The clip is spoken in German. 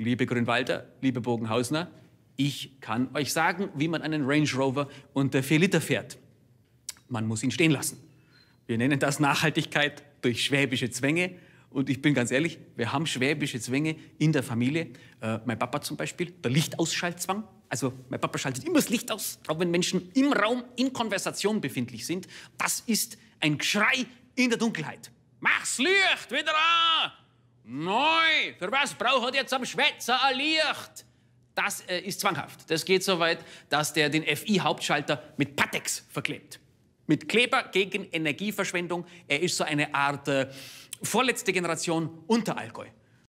Liebe Grünwalder, liebe Bogenhausner, ich kann euch sagen, wie man einen Range Rover unter 4 Liter fährt. Man muss ihn stehen lassen. Wir nennen das Nachhaltigkeit durch schwäbische Zwänge. Und ich bin ganz ehrlich, wir haben schwäbische Zwänge in der Familie. Äh, mein Papa zum Beispiel, der Lichtausschaltzwang. Also mein Papa schaltet immer das Licht aus, auch wenn Menschen im Raum in Konversation befindlich sind. Das ist ein Geschrei in der Dunkelheit. Mach's Licht wieder an! Nein! für was braucht jetzt am Schwätzer ein Licht? Das äh, ist zwanghaft. Das geht so weit, dass der den FI-Hauptschalter mit Patex verklebt. Mit Kleber gegen Energieverschwendung. Er ist so eine Art äh, vorletzte Generation Unterallgäu.